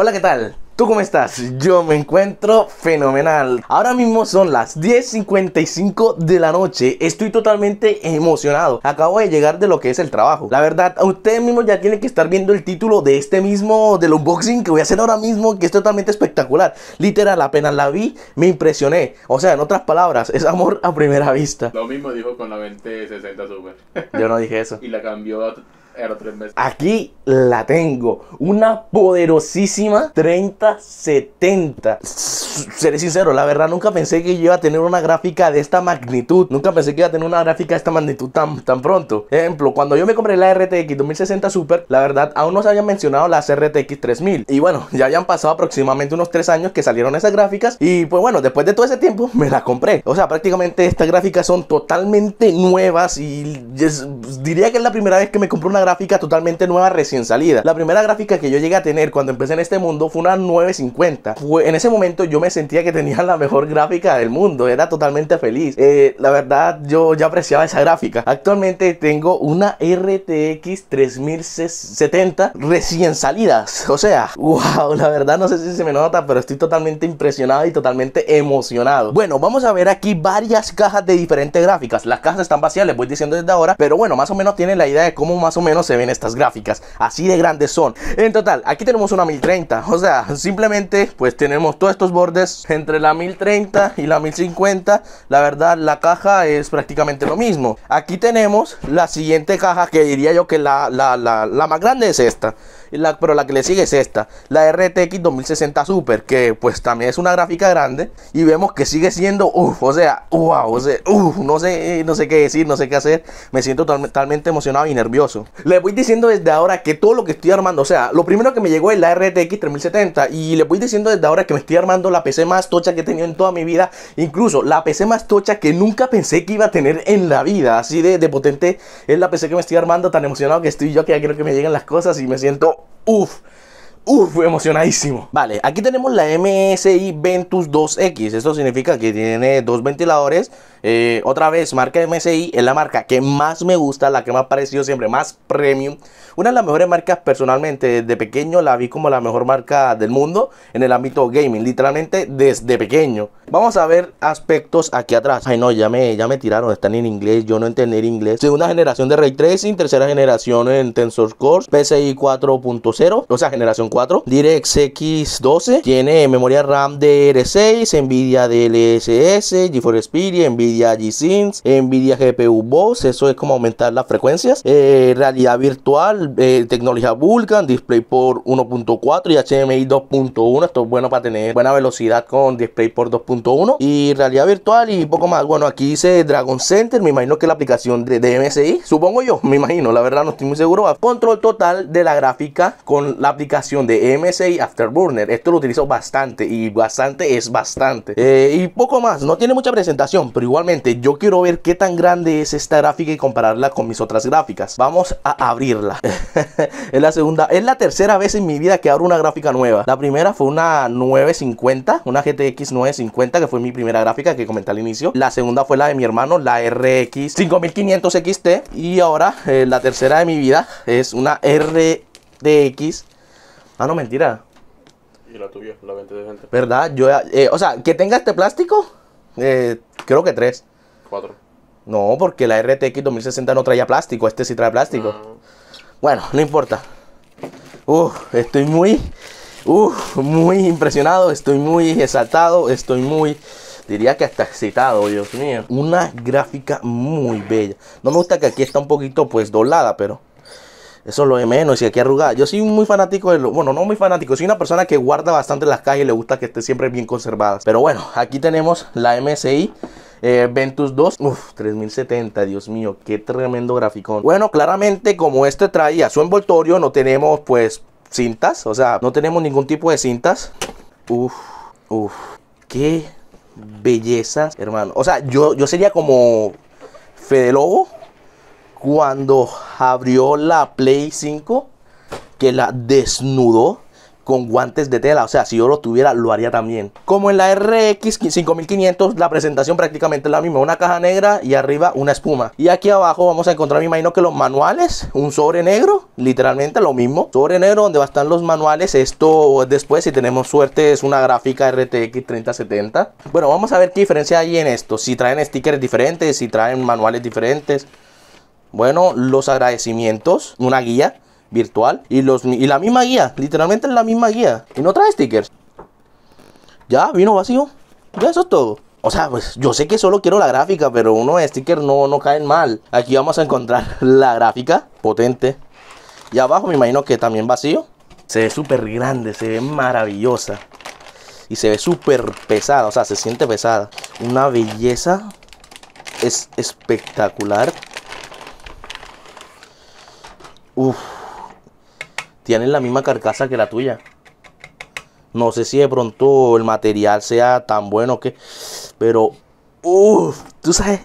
Hola, ¿qué tal? ¿Tú cómo estás? Yo me encuentro fenomenal. Ahora mismo son las 10.55 de la noche. Estoy totalmente emocionado. Acabo de llegar de lo que es el trabajo. La verdad, ustedes mismos ya tienen que estar viendo el título de este mismo, del unboxing que voy a hacer ahora mismo, que es totalmente espectacular. Literal, apenas la vi, me impresioné. O sea, en otras palabras, es amor a primera vista. Lo mismo dijo con la 2060 Super. Yo no dije eso. y la cambió a Aquí la tengo. Una poderosísima 3070. Seré sincero, la verdad nunca pensé que iba a tener una gráfica de esta magnitud. Nunca pensé que iba a tener una gráfica de esta magnitud tan, tan pronto. Ejemplo, cuando yo me compré la RTX 2060 Super, la verdad aún no se habían mencionado las RTX 3000. Y bueno, ya habían pasado aproximadamente unos 3 años que salieron esas gráficas. Y pues bueno, después de todo ese tiempo me la compré. O sea, prácticamente estas gráficas son totalmente nuevas y diría que es la primera vez que me compré una gráfica gráfica totalmente nueva recién salida. La primera gráfica que yo llegué a tener cuando empecé en este mundo fue una 950. en ese momento yo me sentía que tenía la mejor gráfica del mundo, era totalmente feliz. Eh, la verdad yo ya apreciaba esa gráfica. Actualmente tengo una RTX 3070 recién salidas. O sea, wow, la verdad no sé si se me nota, pero estoy totalmente impresionado y totalmente emocionado. Bueno, vamos a ver aquí varias cajas de diferentes gráficas. Las cajas están vacías, les voy diciendo desde ahora, pero bueno, más o menos tienen la idea de cómo más o menos se ven estas gráficas. Así de grandes son. En total, aquí tenemos una 1030. O sea, simplemente pues tenemos todos estos bordes entre la 1030 y la 1050. La verdad, la caja es prácticamente lo mismo. Aquí tenemos la siguiente caja que diría yo que la, la más grande es esta pero la que le sigue es esta, la RTX 2060 Super, que pues también es una gráfica grande y vemos que sigue siendo, uff, o sea, wow, o sea, uff, no sé, no sé qué decir, no sé qué hacer, me siento totalmente emocionado y nervioso. Le voy diciendo desde ahora que todo lo que estoy armando, o sea, lo primero que me llegó es la RTX 3070 y le voy diciendo desde ahora que me estoy armando la PC más tocha que he tenido en toda mi vida, incluso la PC más tocha que nunca pensé que iba a tener en la vida, así de, de potente es la PC que me estoy armando, tan emocionado que estoy yo que ya quiero que me lleguen las cosas y me siento, uff, Uf, emocionadísimo. Vale, aquí tenemos la MSI Ventus 2X. Esto significa que tiene dos ventiladores. Eh, otra vez, marca MSI es la marca que más me gusta, la que me ha parecido siempre más premium. Una de las mejores marcas personalmente. Desde pequeño la vi como la mejor marca del mundo en el ámbito gaming. Literalmente desde pequeño. Vamos a ver aspectos aquí atrás. Ay no, ya me, ya me tiraron. Están en inglés. Yo no entender inglés. Segunda generación de Ray Tracing. Tercera generación en Tensor Core PCI 4.0. O sea, generación 4. 4 x 12 tiene memoria RAM r 6 Nvidia DLSS GeForce Spirit, Nvidia G-Sync Nvidia GPU Boss eso es como aumentar las frecuencias eh, realidad virtual eh, tecnología Vulkan DisplayPort 1.4 y HDMI 2.1 esto es bueno para tener buena velocidad con DisplayPort 2.1 y realidad virtual y poco más bueno aquí dice Dragon Center me imagino que la aplicación de, de supongo yo me imagino la verdad no estoy muy seguro control total de la gráfica con la aplicación de MSI Afterburner. Esto lo utilizo bastante y bastante es bastante. Eh, y poco más, no tiene mucha presentación, pero igualmente yo quiero ver qué tan grande es esta gráfica y compararla con mis otras gráficas. Vamos a abrirla. es la segunda, es la tercera vez en mi vida que abro una gráfica nueva. La primera fue una 950, una GTX 950 que fue mi primera gráfica que comenté al inicio. La segunda fue la de mi hermano, la RX 5500 XT. Y ahora eh, la tercera de mi vida es una RTX Ah, no, mentira. Y la tuya, la 20 de gente. ¿Verdad? Yo, eh, o sea, que tenga este plástico, eh, creo que tres. Cuatro. No, porque la RTX 2060 no traía plástico, este sí trae plástico. Bueno, no importa. Uf, estoy muy, uf, muy impresionado, estoy muy exaltado, estoy muy, diría que hasta excitado, Dios mío. Una gráfica muy bella. No me gusta que aquí está un poquito pues doblada, pero eso es lo de menos, y aquí arrugada. Yo soy muy fanático de lo. Bueno, no muy fanático, soy una persona que guarda bastante las cajas y le gusta que esté siempre bien conservadas. Pero bueno, aquí tenemos la MSI. Eh, Ventus 2, uff, 3070, Dios mío, qué tremendo graficón. Bueno, claramente como este traía su envoltorio, no tenemos pues cintas, o sea, no tenemos ningún tipo de cintas. Uff, uff, qué bellezas, hermano. O sea, yo, yo sería como Fede Lobo cuando abrió la Play 5, que la desnudó con guantes de tela. O sea, si yo lo tuviera, lo haría también. Como en la RX 5500, la presentación prácticamente es la misma. Una caja negra y arriba una espuma. Y aquí abajo vamos a encontrar, me imagino que los manuales. Un sobre negro, literalmente lo mismo. Sobre negro donde van a estar los manuales. Esto después, si tenemos suerte, es una gráfica RTX 3070. Bueno, vamos a ver qué diferencia hay en esto. Si traen stickers diferentes, si traen manuales diferentes. Bueno, los agradecimientos, una guía virtual y, los, la misma guía, literalmente la misma guía. Y no trae stickers. Ya, vino vacío. Ya, eso es todo. O sea, pues yo sé que solo quiero la gráfica, pero unos stickers no, no caen mal. Aquí vamos a encontrar la gráfica potente. Y abajo me imagino que también vacío. Se ve súper grande, se ve maravillosa. Y se ve súper pesada, o sea, se siente pesada. Una belleza es espectacular. Uf. Tienen la misma carcasa que la tuya. No sé si de pronto el material sea tan bueno que. Pero. Uff. Tú sabes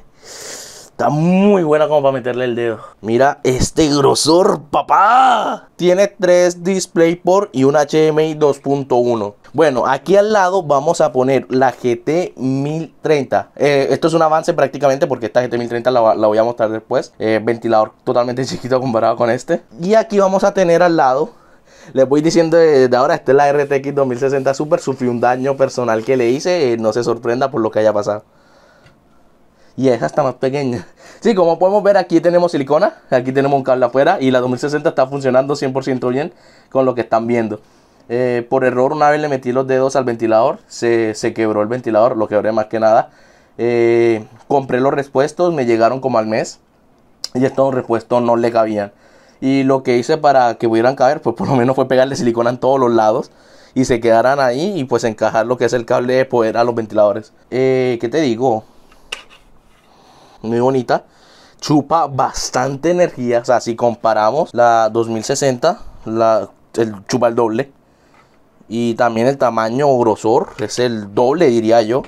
muy buena como para meterle el dedo. Mira este grosor, papá. Tiene 3 DisplayPort y un HDMI 2.1. Bueno, aquí al lado vamos a poner la GT 1030. Eh, esto es un avance prácticamente porque esta GT 1030 la, voy a mostrar después. Eh, ventilador totalmente chiquito comparado con este. Y aquí vamos a tener al lado les voy diciendo desde ahora, esta es la RTX 2060 Super, Sufrió un daño personal que le hice, eh, no se sorprenda por lo que haya pasado y esa está más pequeña. Sí, como podemos ver aquí tenemos silicona, aquí tenemos un cable afuera y la 2060 está funcionando 100% bien con lo que están viendo. Eh, por error una vez le metí los dedos al ventilador, se, quebró el ventilador, lo quebré más que nada. Eh, compré los repuestos, me llegaron como al mes y estos repuestos no le cabían. Y lo que hice para que pudieran caber, pues por lo menos fue pegarle silicona en todos los lados y se quedaran ahí y pues encajar lo que es el cable de poder a los ventiladores. Eh, ¿Qué te digo? muy bonita. Chupa bastante energía. O sea, si comparamos la 2060, la, el, chupa el doble. Y también el tamaño o grosor es el doble, diría yo,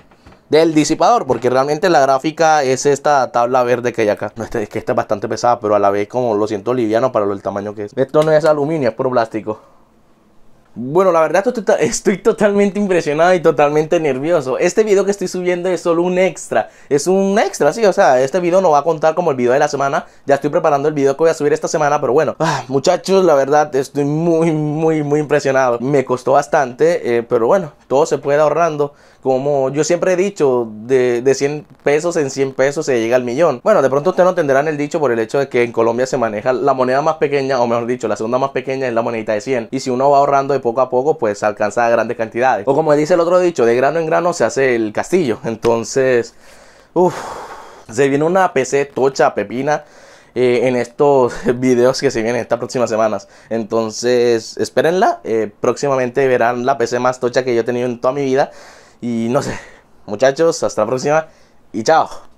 del disipador. Porque realmente la gráfica es esta tabla verde que hay acá. No, este, es que esta es bastante pesada, pero a la vez como lo siento liviano para el tamaño que es. Esto no es aluminio, es puro plástico. Bueno, la verdad estoy totalmente impresionado y totalmente nervioso. Este video que estoy subiendo es solo un extra. Es un extra, sí, o sea, este video no va a contar como el video de la semana. Ya estoy preparando el video que voy a subir esta semana, pero bueno. Ah, muchachos, la verdad estoy muy, muy, muy impresionado. Me costó bastante, eh, pero bueno, todo se puede ahorrando como yo siempre he dicho, de, 100 pesos en 100 pesos se llega al millón. Bueno, de pronto ustedes no entenderán el dicho por el hecho de que en Colombia se maneja la moneda más pequeña, o mejor dicho, la segunda más pequeña es la monedita de 100. Y si uno va ahorrando de poco a poco, pues alcanza grandes cantidades. O como dice el otro dicho, de grano en grano se hace el castillo. Entonces, uff, se viene una PC tocha, pepina. Eh, en estos videos que se vienen estas próximas semanas. Entonces, espérenla. Eh, próximamente verán la PC más tocha que yo he tenido en toda mi vida. Y no sé, muchachos, hasta la próxima y chao.